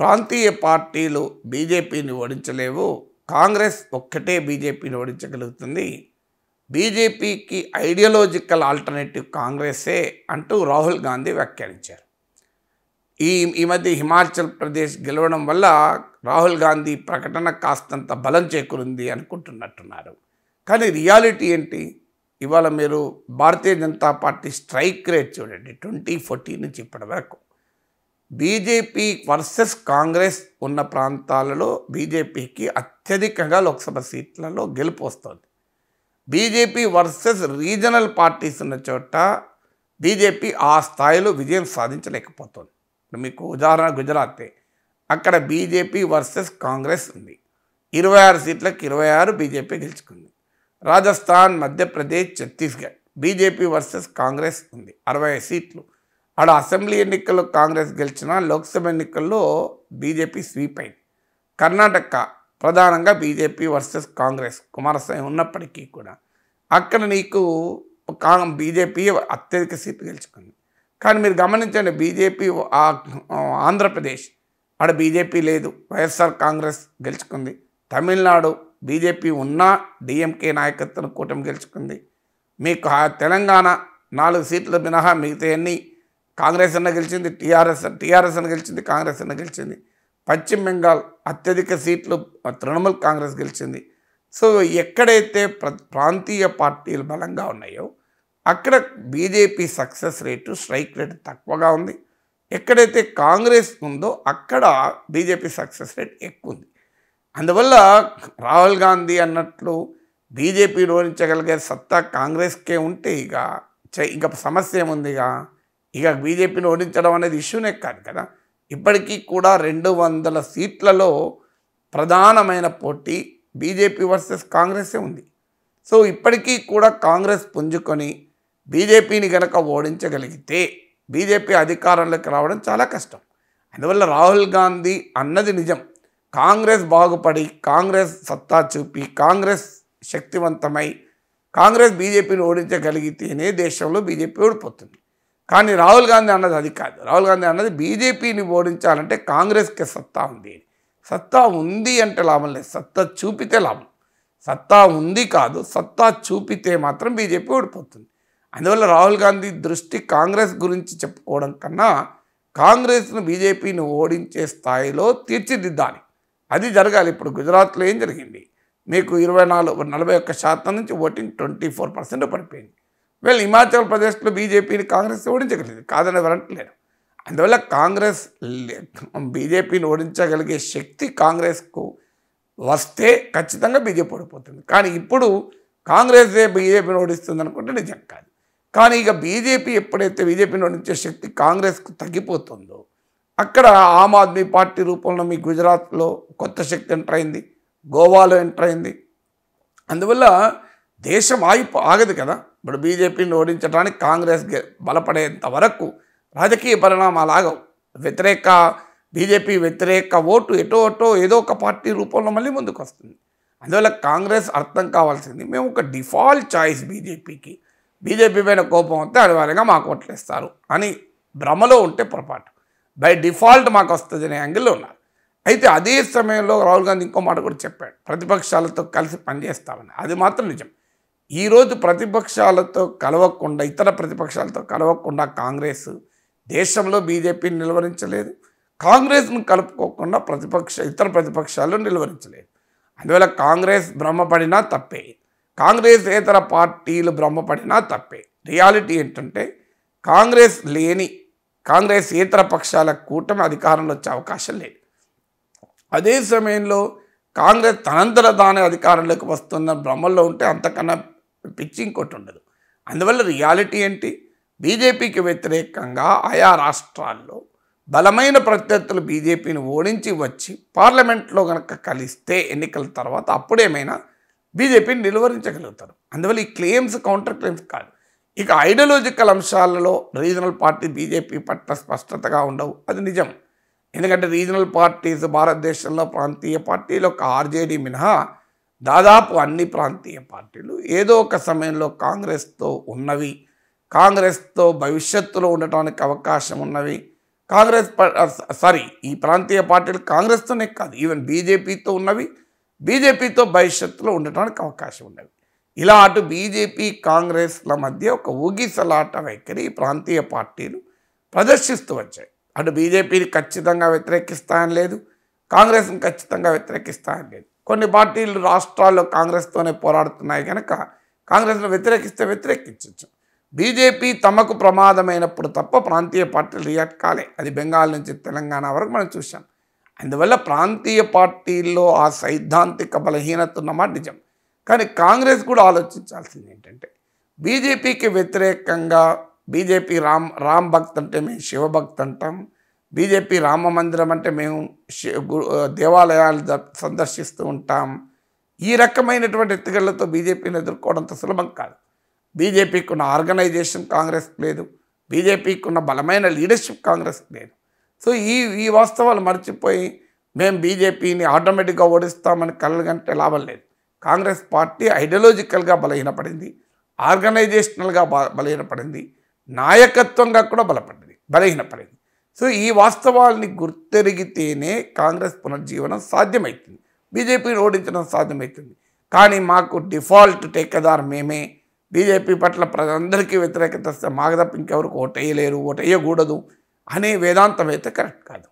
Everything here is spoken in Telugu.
ప్రాంతీయ పార్టీలు బీజేపీని ఓడించలేవు కాంగ్రెస్ ఒక్కటే బీజేపీని ఓడించగలుగుతుంది బీజేపీకి ఐడియాలజికల్ ఆల్టర్నేటివ్ కాంగ్రెసే అంటూ రాహుల్ గాంధీ వ్యాఖ్యానించారు ఈ ఈ మధ్య హిమాచల్ ప్రదేశ్ గెలవడం వల్ల రాహుల్ గాంధీ ప్రకటన కాస్తంత బలం చేకూరింది అనుకుంటున్నట్టున్నారు కానీ రియాలిటీ ఏంటి ఇవాళ మీరు Bharatiya Janata party strike rate చూడండి ట్వంటీ ఫోర్టీన్ నుంచి ఇప్పటి వరకు బీజేపీ వర్సెస్ కాంగ్రెస్ ఉన్న ప్రాంతాలలో బీజేపీకి అత్యధికంగా లోక్సభ సీట్లలో గెలుపు వస్తుంది బీజేపీ వర్సెస్ రీజనల్ పార్టీస్ ఉన్న చోట బీజేపీ ఆ స్థాయిలో విజయం సాధించలేకపోతుంది మీకు ఉదాహరణ గుజరాతే అక్కడ బీజేపీ వర్సెస్ కాంగ్రెస్ ఉంది ఇరవై ఆరు సీట్లకు ఇరవై ఆరు బీజేపీ గెలుచుకుంది రాజస్థాన్ మధ్యప్రదేశ్ ఛత్తీస్గఢ్ బీజేపీ వర్సెస్ కాంగ్రెస్ ఉంది అరవై సీట్లు ఆడ అసెంబ్లీ ఎన్నికల్లో కాంగ్రెస్ గెలిచిన లోక్సభ ఎన్నికల్లో బీజేపీ స్వీప్ అయింది కర్ణాటక ప్రధానంగా బీజేపీ వర్సెస్ కాంగ్రెస్ కుమారస్వామి ఉన్నప్పటికీ కూడా అక్కడ నీకు బీజేపీ అత్యధిక సీట్లు గెలుచుకుంది కానీ మీరు గమనించండి బీజేపీ ఆంధ్రప్రదేశ్ ఆడ బీజేపీ లేదు వైఎస్ఆర్ కాంగ్రెస్ గెలుచుకుంది తమిళనాడు బీజేపీ ఉన్నా డిఎంకే నాయకత్వం కూటమి గెలుచుకుంది మీకు తెలంగాణ నాలుగు సీట్లు మినహా మిగతా అన్నీ కాంగ్రెస్ అన్న గెలిచింది టీఆర్ఎస్ టీఆర్ఎస్ అన్న గెలిచింది కాంగ్రెస్ అన్న గెలిచింది పశ్చిమ బెంగాల్ అత్యధిక సీట్లు తృణమూల్ కాంగ్రెస్ గెలిచింది సో ఎక్కడైతే ప్రాంతీయ పార్టీలు బలంగా ఉన్నాయో అక్కడ BJP success rate strike rate తక్కువగా ఉంది ఎక్కడైతే కాంగ్రెస్ ఉందో అక్కడ బీజేపీ సక్సెస్ రేట్ ఎక్కువ ఉంది అందువల్ల రాహుల్ గాంధీ అన్నట్లు బీజేపీ ఓడించగలిగే సత్తా కాంగ్రెస్కే ఉంటే ఇక ఇంకా సమస్య ఏముందిగా ఇక బీజేపీని ఓడించడం అనేది ఇష్యూనే కాదు కదా ఇప్పటికీ కూడా రెండు వందల సీట్లలో ప్రధానమైన పోటీ బీజేపీ వర్సెస్ కాంగ్రెసే ఉంది సో ఇప్పటికీ కూడా కాంగ్రెస్ పుంజుకొని బీజేపీని గనక ఓడించగలిగితే బీజేపీ అధికారంలోకి రావడం చాలా కష్టం అందువల్ల రాహుల్ గాంధీ అన్నది నిజం కాంగ్రెస్ బాగుపడి కాంగ్రెస్ సత్తా చూపి కాంగ్రెస్ శక్తివంతమై కాంగ్రెస్ బీజేపీని ఓడించగలిగితేనే దేశంలో బీజేపీ ఓడిపోతుంది కానీ రాహుల్ గాంధీ అన్నది అది కాదు రాహుల్ గాంధీ అన్నది బీజేపీని ఓడించాలంటే కాంగ్రెస్కి సత్తా ఉంది సత్తా ఉంది అంటే లాభం లేదు సత్తా చూపితే లాభం సత్తా ఉంది కాదు సత్తా చూపితే మాత్రం బీజేపీ ఓడిపోతుంది అందువల్ల రాహుల్ గాంధీ దృష్టి కాంగ్రెస్ గురించి చెప్పుకోవడం కన్నా కాంగ్రెస్ను బీజేపీని ఓడించే స్థాయిలో తీర్చిదిద్దాలి అది జరగాలి ఇప్పుడు గుజరాత్లో ఏం జరిగింది మీకు ఇరవై నాలుగు నలభై ఒక్క శాతం నుంచి ఓటింగ్ ట్వంటీ ఫోర్ పర్సెంట్ పడిపోయింది వీళ్ళు హిమాచల్ ప్రదేశ్లో బీజేపీని కాంగ్రెస్ ఓడించగలిగింది కాదని ఎవరంటలేరు అందువల్ల కాంగ్రెస్ బీజేపీని ఓడించగలిగే శక్తి కాంగ్రెస్కు వస్తే ఖచ్చితంగా బీజేపీ ఓడిపోతుంది కానీ ఇప్పుడు కాంగ్రెసే బీజేపీని ఓడిస్తుంది అనుకుంటే నిజం కాదు కానీ ఇక బీజేపీ ఎప్పుడైతే బీజేపీని ఓడించే శక్తి కాంగ్రెస్కు తగ్గిపోతుందో అక్కడ ఆమ్ ఆద్మీ పార్టీ రూపంలో మీ గుజరాత్లో కొత్త శక్తి ఎంటర్ అయింది గోవాలో ఎంటర్ అయింది అందువల్ల దేశం ఆగి ఆగదు కదా ఇప్పుడు బీజేపీని ఓడించడానికి కాంగ్రెస్ బలపడేంత వరకు రాజకీయ పరిణామాలు ఆగవు వ్యతిరేక బీజేపీ వ్యతిరేక ఓటు ఎటో అటో ఏదో ఒక పార్టీ రూపంలో మళ్ళీ ముందుకు వస్తుంది అందువల్ల కాంగ్రెస్ అర్థం కావాల్సింది మేము ఒక డిఫాల్ట్ చాయిస్ బీజేపీకి బీజేపీ పైన కోపం వస్తే అనివార్యంగా మాకు ఓట్లేస్తారు అని భ్రమలో ఉంటే పొరపాటు బై డిఫాల్ట్ మాకు వస్తుంది అనే యాంగిల్లో ఉన్నారు అయితే అదే సమయంలో రాహుల్ గాంధీ ఇంకో మాట కూడా చెప్పాడు ప్రతిపక్షాలతో కలిసి పనిచేస్తామని అది మాత్రం నిజం ఈరోజు ప్రతిపక్షాలతో కలవకుండా ఇతర ప్రతిపక్షాలతో కలవకుండా కాంగ్రెస్ దేశంలో బీజేపీని నిలువరించలేదు కాంగ్రెస్ను కలుపుకోకుండా ప్రతిపక్ష ఇతర ప్రతిపక్షాలు నిలువరించలేదు అందువల్ల కాంగ్రెస్ భ్రమపడినా తప్పే కాంగ్రెస్ ఇతర పార్టీలు భ్రమపడినా తప్పే రియాలిటీ ఏంటంటే కాంగ్రెస్ లేని కాంగ్రెస్ ఇతర పక్షాల కూటమి అధికారంలో వచ్చే అవకాశం లేదు అదే సమయంలో కాంగ్రెస్ తనంతర దాని అధికారంలోకి వస్తున్న భ్రమల్లో ఉంటే అంతకన్నా పిచ్చి ఇంకోటి ఉండదు అందువల్ల రియాలిటీ ఏంటి బీజేపీకి వ్యతిరేకంగా ఆయా రాష్ట్రాల్లో బలమైన ప్రత్యర్థులు బీజేపీని ఓడించి వచ్చి పార్లమెంట్లో కనుక కలిస్తే ఎన్నికల తర్వాత అప్పుడేమైనా బీజేపీని నిలువరించగలుగుతారు అందువల్ల ఈ క్లెయిమ్స్ కౌంటర్ క్లెయిమ్స్ కాదు ఇక ఐడియలాజికల్ అంశాలలో రీజనల్ పార్టీ బీజేపీ పట్ల స్పష్టతగా ఉండవు అది నిజం ఎందుకంటే రీజనల్ పార్టీస్ భారతదేశంలో ప్రాంతీయ పార్టీలు ఒక ఆర్జేడీ మినహా దాదాపు అన్ని ప్రాంతీయ పార్టీలు ఏదో ఒక సమయంలో కాంగ్రెస్తో ఉన్నవి కాంగ్రెస్తో భవిష్యత్తులో ఉండటానికి అవకాశం ఉన్నవి కాంగ్రెస్ సారీ ఈ ప్రాంతీయ పార్టీలు కాంగ్రెస్తోనే కాదు ఈవెన్ బీజేపీతో ఉన్నవి బీజేపీతో భవిష్యత్తులో ఉండటానికి అవకాశం ఉన్నవి ఇలా అటు బీజేపీ కాంగ్రెస్ల మధ్య ఒక ఊగిసలాట వైఖరి ప్రాంతీయ పార్టీలు ప్రదర్శిస్తూ వచ్చాయి అటు బీజేపీని ఖచ్చితంగా వ్యతిరేకిస్తాయని లేదు కాంగ్రెస్ని ఖచ్చితంగా వ్యతిరేకిస్తాయని లేదు కొన్ని పార్టీలు రాష్ట్రాల్లో కాంగ్రెస్తోనే పోరాడుతున్నాయి కనుక కాంగ్రెస్ను వ్యతిరేకిస్తే వ్యతిరేకించవచ్చు బీజేపీ తమకు ప్రమాదమైనప్పుడు తప్ప ప్రాంతీయ పార్టీలు రియాక్ట్ కాలే అది బెంగాల్ నుంచి తెలంగాణ వరకు మనం చూసాం అందువల్ల ప్రాంతీయ పార్టీల్లో ఆ సైద్ధాంతిక బలహీనత ఉన్నమాట నిజం కానీ కాంగ్రెస్ కూడా ఆలోచించాల్సింది ఏంటంటే బీజేపీకి వ్యతిరేకంగా బీజేపీ రామ్ రామ్ భక్త్ అంటే మేము శివభక్త్ అంటాం బీజేపీ రామ మందిరం అంటే మేము దేవాలయాలు సందర్శిస్తూ ఉంటాం ఈ రకమైనటువంటి ఎత్తుగడలతో బీజేపీని ఎదుర్కోవడంత సులభం కాదు బీజేపీకి ఉన్న ఆర్గనైజేషన్ కాంగ్రెస్ లేదు బీజేపీకి ఉన్న బలమైన లీడర్షిప్ కాంగ్రెస్ లేదు సో ఈ ఈ వాస్తవాలు మర్చిపోయి మేము బీజేపీని ఆటోమేటిక్గా ఓడిస్తామని కలగంటే లాభం లేదు కాంగ్రెస్ పార్టీ ఐడియలాజికల్గా బలహీనపడింది ఆర్గనైజేషనల్గా బలహీనపడింది నాయకత్వంగా కూడా బలపడింది బలహీనపడింది సో ఈ వాస్తవాల్ని గుర్తెరిగితేనే కాంగ్రెస్ పునర్జీవనం సాధ్యమవుతుంది బీజేపీని ఓడించడం సాధ్యమవుతుంది కానీ మాకు డిఫాల్ట్ టేకదార్ మేమే బీజేపీ పట్ల ప్రజలందరికీ వ్యతిరేకత వస్తే మాకు తప్ప ఇంకెవరికి ఓటేయలేరు ఓటేయకూడదు అనే వేదాంతం అయితే కరెక్ట్ కాదు